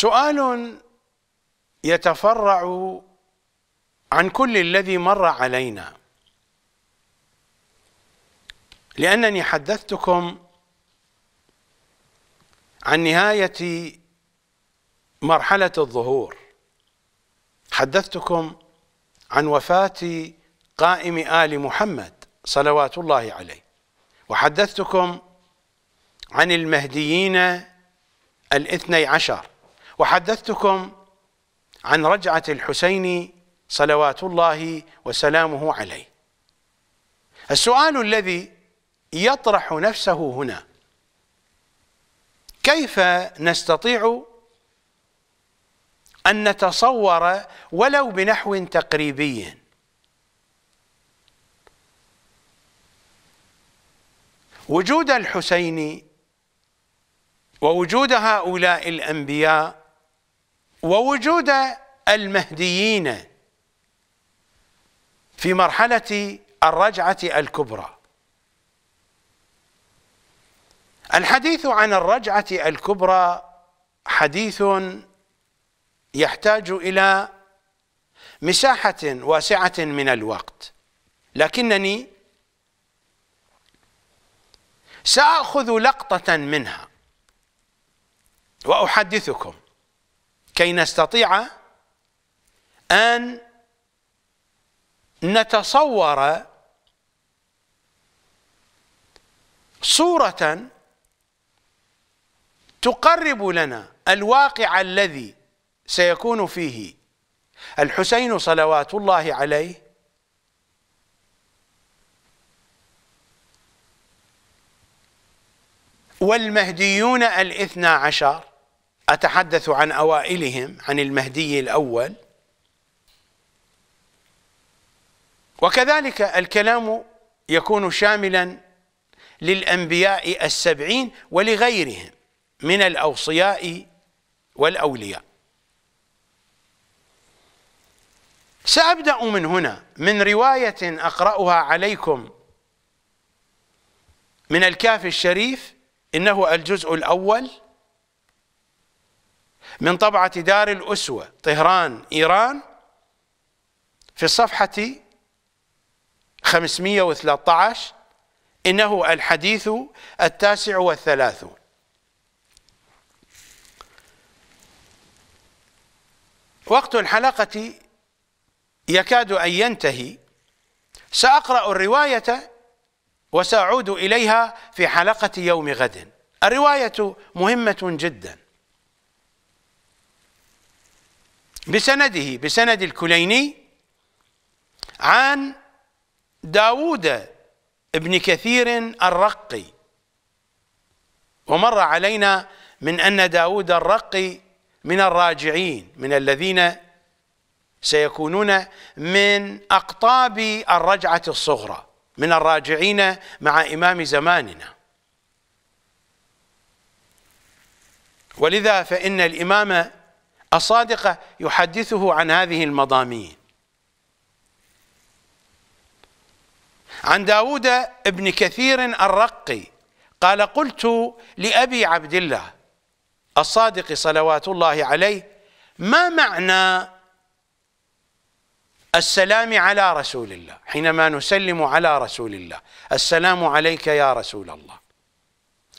سؤال يتفرع عن كل الذي مر علينا لأنني حدثتكم عن نهاية مرحلة الظهور حدثتكم عن وفاة قائم آل محمد صلوات الله عليه وحدثتكم عن المهديين الاثني عشر وحدثتكم عن رجعة الحسين صلوات الله وسلامه عليه السؤال الذي يطرح نفسه هنا كيف نستطيع أن نتصور ولو بنحو تقريبي وجود الحسين ووجود هؤلاء الأنبياء ووجود المهديين في مرحلة الرجعة الكبرى الحديث عن الرجعة الكبرى حديث يحتاج إلى مساحة واسعة من الوقت لكنني سآخذ لقطة منها وأحدثكم كي نستطيع أن نتصور صورة تقرب لنا الواقع الذي سيكون فيه الحسين صلوات الله عليه والمهديون الاثنى عشر أتحدث عن أوائلهم عن المهدي الأول وكذلك الكلام يكون شاملا للأنبياء السبعين ولغيرهم من الأوصياء والأولياء سأبدأ من هنا من رواية أقرأها عليكم من الكاف الشريف إنه الجزء الأول من طبعة دار الأسوة طهران إيران في الصفحة 513 إنه الحديث التاسع والثلاثون وقت الحلقة يكاد أن ينتهي سأقرأ الرواية وسأعود إليها في حلقة يوم غد الرواية مهمة جداً بسنده بسند الكليني عن داوود ابن كثير الرقي ومر علينا من أن داود الرقي من الراجعين من الذين سيكونون من أقطاب الرجعة الصغرى من الراجعين مع إمام زماننا ولذا فإن الإمام الصادقة يحدثه عن هذه المضامين عن داود ابن كثير الرقي قال قلت لأبي عبد الله الصادق صلوات الله عليه ما معنى السلام على رسول الله حينما نسلم على رسول الله السلام عليك يا رسول الله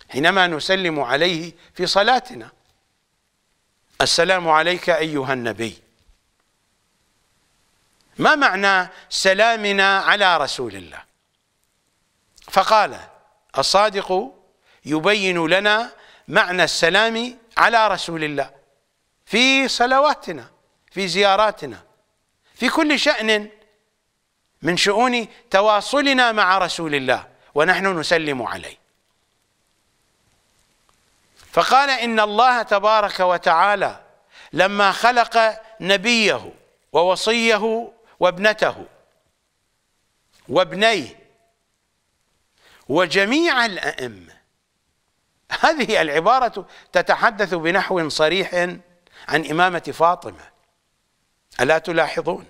حينما نسلم عليه في صلاتنا السلام عليك أيها النبي ما معنى سلامنا على رسول الله فقال الصادق يبين لنا معنى السلام على رسول الله في صلواتنا في زياراتنا في كل شأن من شؤون تواصلنا مع رسول الله ونحن نسلم عليه فقال إن الله تبارك وتعالى لما خلق نبيه ووصيه وابنته وابنيه وجميع الأئمة هذه العبارة تتحدث بنحو صريح عن إمامة فاطمة ألا تلاحظون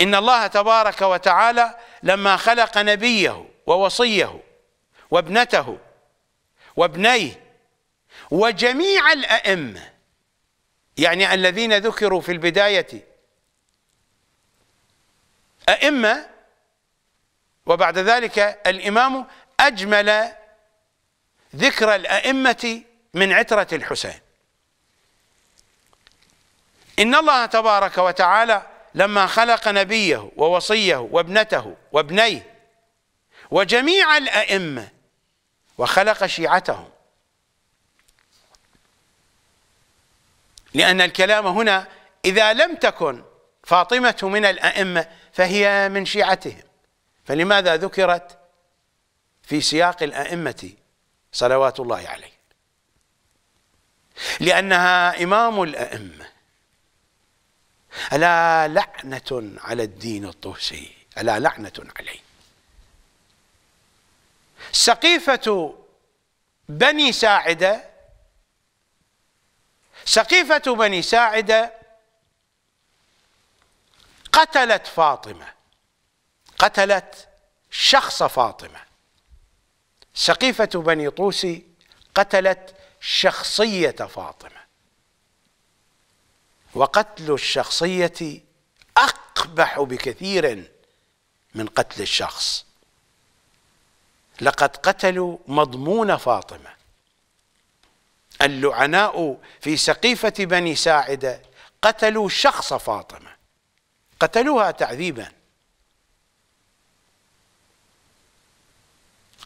إن الله تبارك وتعالى لما خلق نبيه ووصيه وابنته وابنيه وجميع الأئمة يعني الذين ذكروا في البداية أئمة وبعد ذلك الإمام أجمل ذكر الأئمة من عترة الحسين إن الله تبارك وتعالى لما خلق نبيه ووصيه وابنته وابنيه وجميع الأئمة وخلق شيعتهم لأن الكلام هنا إذا لم تكن فاطمة من الأئمة فهي من شيعتهم فلماذا ذكرت في سياق الأئمة صلوات الله عليه لأنها إمام الأئمة ألا لعنة على الدين الطوسي ألا لعنة عليه سقيفة بني ساعدة سقيفة بني ساعدة قتلت فاطمة قتلت شخص فاطمة سقيفة بني طوسي قتلت شخصية فاطمة وقتل الشخصية أقبح بكثير من قتل الشخص لقد قتلوا مضمون فاطمة اللعناء في سقيفة بني ساعدة قتلوا شخص فاطمة قتلوها تعذيبا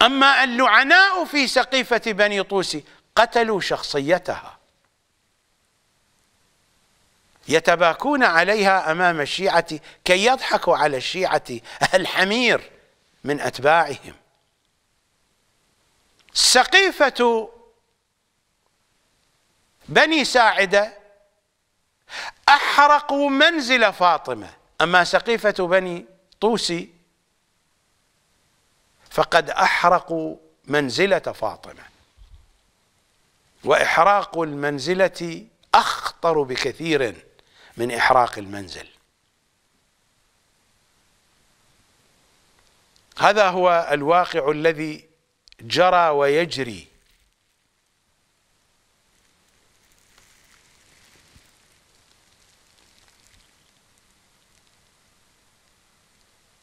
أما اللعناء في سقيفة بني طوسي قتلوا شخصيتها يتباكون عليها أمام الشيعة كي يضحكوا على الشيعة الحمير من أتباعهم سقيفة بني ساعدة أحرقوا منزل فاطمة أما سقيفة بني طوسي فقد أحرقوا منزلة فاطمة وإحراق المنزلة أخطر بكثير من إحراق المنزل هذا هو الواقع الذي جرى ويجري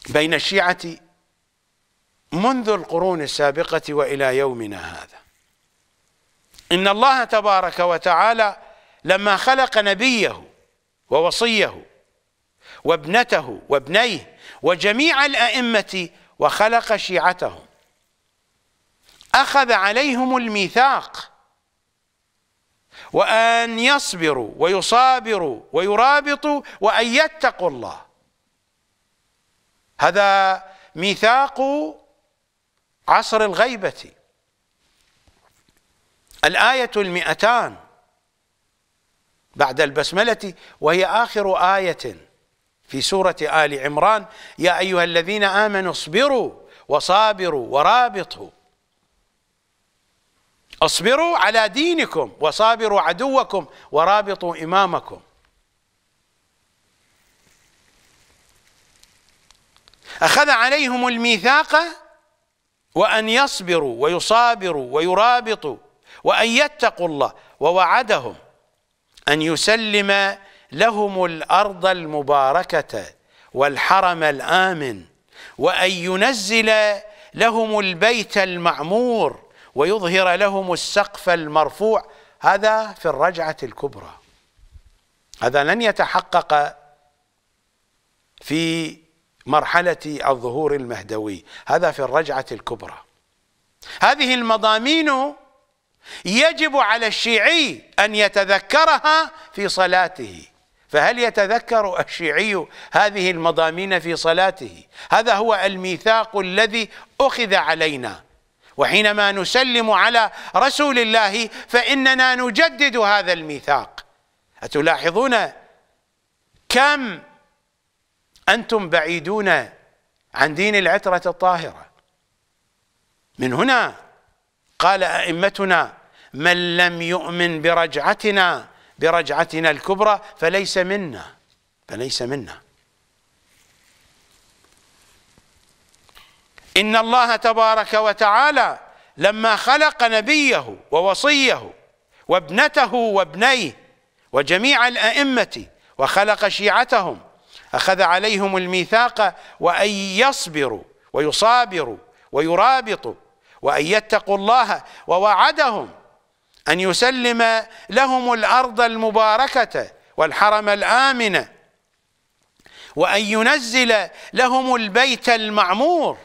بين الشيعة منذ القرون السابقة وإلى يومنا هذا إن الله تبارك وتعالى لما خلق نبيه ووصيه وابنته وابنيه وجميع الأئمة وخلق شيعتهم أخذ عليهم الميثاق وأن يصبروا ويصابروا ويرابطوا وأن يتقوا الله هذا ميثاق عصر الغيبة الآية المئتان بعد البسملة وهي آخر آية في سورة آل عمران يا أيها الذين آمنوا اصبروا وصابروا ورابطوا اصبروا على دينكم وصابروا عدوكم ورابطوا إمامكم أخذ عليهم الميثاق وأن يصبروا ويصابروا ويرابطوا وأن يتقوا الله ووعدهم أن يسلم لهم الأرض المباركة والحرم الآمن وأن ينزل لهم البيت المعمور ويظهر لهم السقف المرفوع هذا في الرجعة الكبرى هذا لن يتحقق في مرحلة الظهور المهدوي هذا في الرجعة الكبرى هذه المضامين يجب على الشيعي أن يتذكرها في صلاته فهل يتذكر الشيعي هذه المضامين في صلاته هذا هو الميثاق الذي أخذ علينا وحينما نسلم على رسول الله فإننا نجدد هذا الميثاق أتلاحظون كم أنتم بعيدون عن دين العترة الطاهرة من هنا قال أئمتنا من لم يؤمن برجعتنا برجعتنا الكبرى فليس منا فليس منا إن الله تبارك وتعالى لما خلق نبيه ووصيه وابنته وابنيه وجميع الأئمة وخلق شيعتهم أخذ عليهم الميثاق وأن يصبروا ويصابروا ويرابطوا وأن يتقوا الله ووعدهم أن يسلم لهم الأرض المباركة والحرم الآمنة وأن ينزل لهم البيت المعمور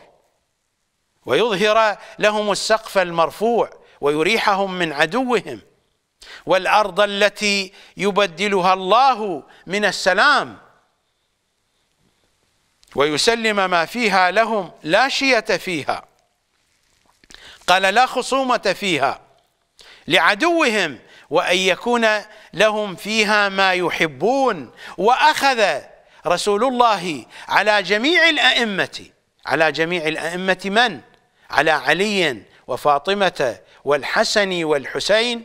ويظهر لهم السقف المرفوع ويريحهم من عدوهم والارض التي يبدلها الله من السلام ويسلم ما فيها لهم لا شية فيها قال لا خصومة فيها لعدوهم وأن يكون لهم فيها ما يحبون وأخذ رسول الله على جميع الأئمة على جميع الأئمة من؟ على علي وفاطمة والحسن والحسين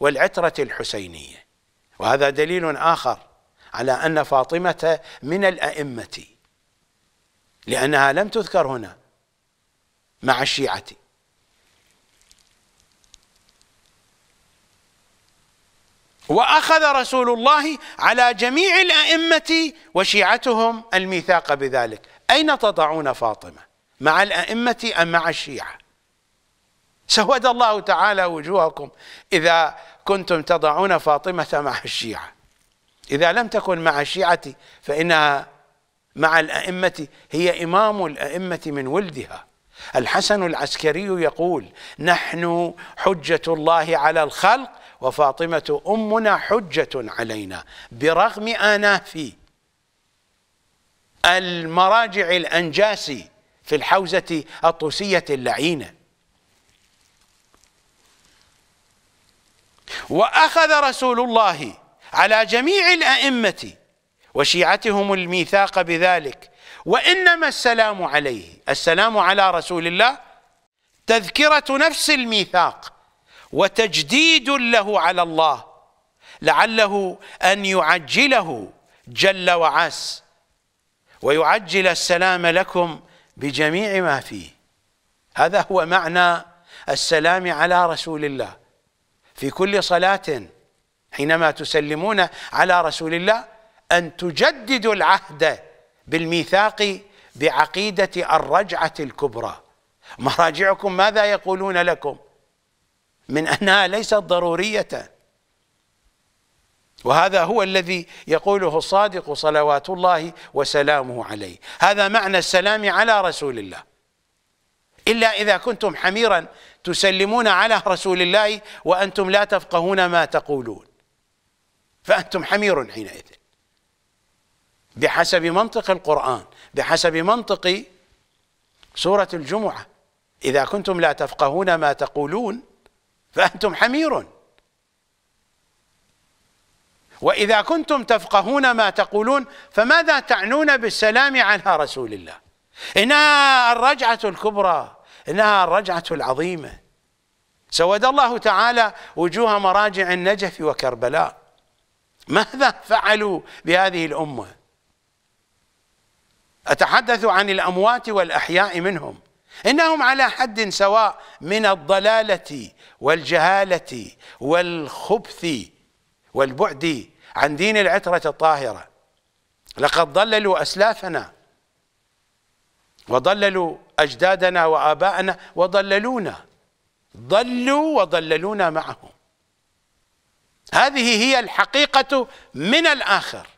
والعترة الحسينية وهذا دليل آخر على أن فاطمة من الأئمة لأنها لم تذكر هنا مع الشيعة واخذ رسول الله على جميع الائمه وشيعتهم الميثاق بذلك، اين تضعون فاطمه؟ مع الأئمة أم مع الشيعة سود الله تعالى وجوهكم إذا كنتم تضعون فاطمة مع الشيعة إذا لم تكن مع الشيعة فإنها مع الأئمة هي إمام الأئمة من ولدها الحسن العسكري يقول نحن حجة الله على الخلق وفاطمة أمنا حجة علينا برغم آنافي المراجع الأنجاسي في الحوزة الطوسية اللعينة وأخذ رسول الله على جميع الأئمة وشيعتهم الميثاق بذلك وإنما السلام عليه السلام على رسول الله تذكرة نفس الميثاق وتجديد له على الله لعله أن يعجله جل وعس ويعجل السلام لكم بجميع ما فيه هذا هو معنى السلام على رسول الله في كل صلاة حينما تسلمون على رسول الله أن تجددوا العهد بالميثاق بعقيدة الرجعة الكبرى مراجعكم ماذا يقولون لكم من أنها ليست ضرورية وهذا هو الذي يقوله الصادق صلوات الله وسلامه عليه هذا معنى السلام على رسول الله إلا إذا كنتم حميرا تسلمون على رسول الله وأنتم لا تفقهون ما تقولون فأنتم حمير حينئذ بحسب منطق القرآن بحسب منطق سورة الجمعة إذا كنتم لا تفقهون ما تقولون فأنتم حمير وإذا كنتم تفقهون ما تقولون فماذا تعنون بالسلام على رسول الله إنها الرجعة الكبرى إنها الرجعة العظيمة سود الله تعالى وجوه مراجع النجف وكربلاء ماذا فعلوا بهذه الأمة أتحدث عن الأموات والأحياء منهم إنهم على حد سواء من الضلالة والجهالة والخبث والبعد عن دين العترة الطاهرة لقد ضللوا أسلافنا وضللوا أجدادنا وآباءنا وضللونا ضلوا وضللونا معهم هذه هي الحقيقة من الآخر